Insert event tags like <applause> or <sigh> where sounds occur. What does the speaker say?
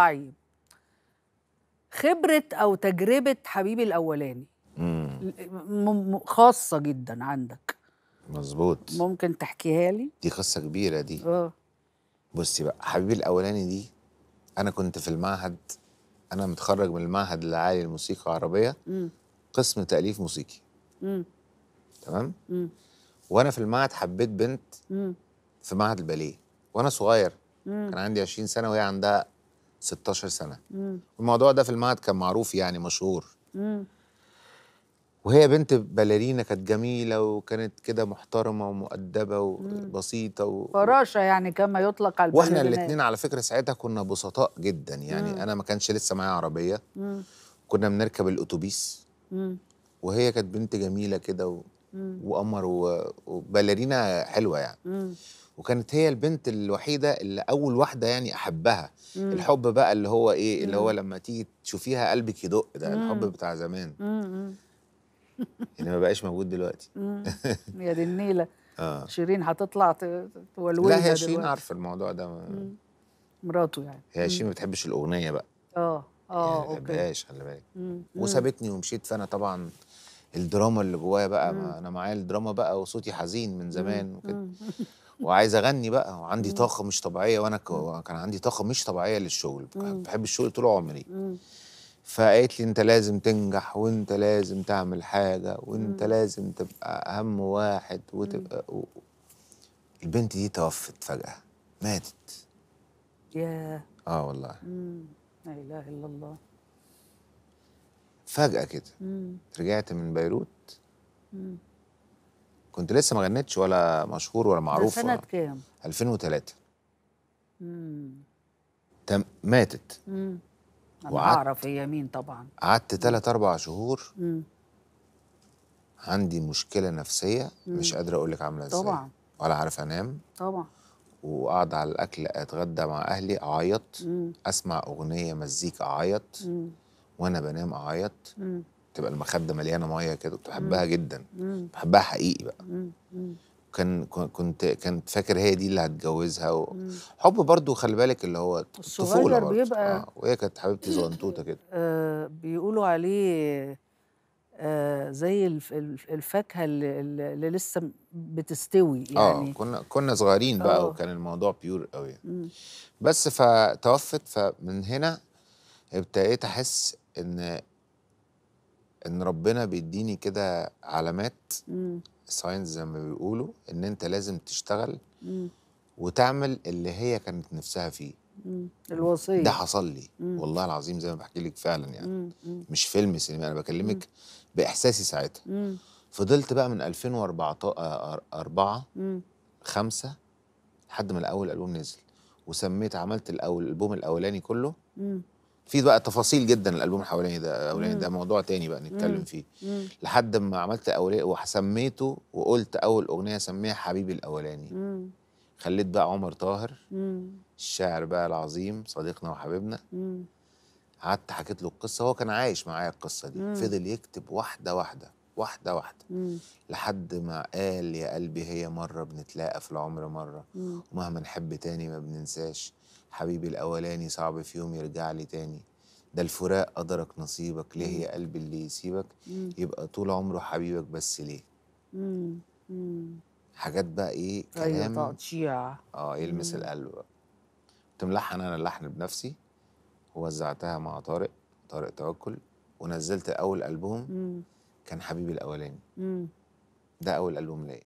واقعي طيب، خبره او تجربه حبيبي الاولاني خاصه جدا عندك مظبوط ممكن تحكيها لي دي قصه كبيره دي اه بصي بقى حبيبي الاولاني دي انا كنت في المعهد انا متخرج من المعهد العالي للموسيقى العربيه م. قسم تاليف موسيقي م. تمام م. وانا في المعهد حبيت بنت مم. في معهد الباليه وانا صغير مم. كان عندي 20 سنه وهي عندها 16 سنه مم. الموضوع ده في المعهد كان معروف يعني مشهور مم. وهي بنت باليرينا كانت جميله وكانت كده محترمه ومؤدبه وبسيطه و... فراشه يعني كما يطلق على واحنا الاثنين على فكره ساعتها كنا بسطاء جدا يعني مم. انا ما كانش لسه معايا عربيه مم. كنا بنركب الاتوبيس وهي كانت بنت جميله كده و... وقمر و... وباليرينا حلوه يعني مم. وكانت هي البنت الوحيده اللي اول واحده يعني احبها مم. الحب بقى اللي هو ايه مم. اللي هو امم. لما تيجي تشوفيها قلبك يدق ده مم. الحب بتاع زمان مم. اللي امم. يعني ما بقاش موجود دلوقتي <laughs> امم. يا دي النيله آه. شيرين هتطلع تولولها لا هي شيرين عارفه الموضوع ده ما... مراته يعني هي شيرين ما بتحبش الاغنيه بقى اه اه يعني ما بقاش خلي بالك وسابتني ومشيت فانا طبعا الدراما اللي جوايا بقى ما انا معايا الدراما بقى وصوتي حزين من زمان وكده <laughs> وعايز اغني بقى وعندي طاقه مش طبيعيه وانا كان عندي طاقه مش طبيعيه للشغل بحب الشغل طول عمري فقالت لي انت لازم تنجح وانت لازم تعمل حاجه وانت لازم تبقى اهم واحد وتبقى و... البنت دي توفت فجاه ماتت ياه اه والله لا اله الا الله فجاه كده رجعت من بيروت كنت لسه ما غنيتش ولا مشهور ولا معروف ده سنة كام؟ 2003 امم تم ماتت امم انا اعرف هي مين طبعا قعدت ثلاث اربع شهور امم عندي مشكلة نفسية مم. مش قادر اقول لك عاملة ازاي طبعا ولا عارف انام طبعا وقعد على الاكل اتغدى مع اهلي اعيط اسمع اغنية مزيكا اعيط وانا بنام اعيط تبقى المخده مليانه ميه كده كنت بحبها جدا بحبها حقيقي بقى كان كنت كانت فاكر هي دي اللي هتجوزها و... حب برضو خلي بالك اللي هو الطفوله برضو بيبقى آه. وهي كانت حبيبتي <clears throat> زغنطوطه كده آه بيقولوا عليه آه زي الفاكهه اللي, اللي لسه بتستوي آه، يعني اه كنا كنا صغيرين بقى آه. وكان الموضوع بيور قوي مم. بس فتوفت فمن هنا ابتديت احس ان ان ربنا بيديني كده علامات ساينز زي ما بيقولوا ان انت لازم تشتغل مم. وتعمل اللي هي كانت نفسها فيه الوصيه ده حصل لي مم. والله العظيم زي ما بحكي لك فعلا يعني مم. مم. مش فيلم سينما انا بكلمك مم. باحساسي ساعتها مم. فضلت بقى من 2004 4 5 لحد ما الاول البوم نزل وسميت عملت الاول الالبوم الاولاني كله مم. في بقى تفاصيل جدا الالبوم الاولاني ده الاولاني ده موضوع تاني بقى نتكلم مم. فيه مم. لحد ما عملت الاولاني وسميته وقلت اول اغنيه اسميها حبيبي الاولاني مم. خليت بقى عمر طاهر مم. الشاعر بقى العظيم صديقنا وحبيبنا قعدت حكيت له القصه هو كان عايش معايا القصه دي مم. فضل يكتب واحده واحده واحده واحده مم. لحد ما قال يا قلبي هي مره بنتلاقى في العمر مره مم. ومهما نحب تاني ما بننساش حبيبي الاولاني صعب في يوم يرجع لي تاني ده الفراق قدرك نصيبك ليه يا قلبي اللي يسيبك مم. يبقى طول عمره حبيبك بس ليه مم. حاجات بقى ايه أيوة، كلام اه يلمس مم. القلب بقى كنت ملحن انا اللحن بنفسي ووزعتها مع طارق طارق توكل ونزلت اول البوم مم. كان حبيبي الاولاني ده اول البوم ليا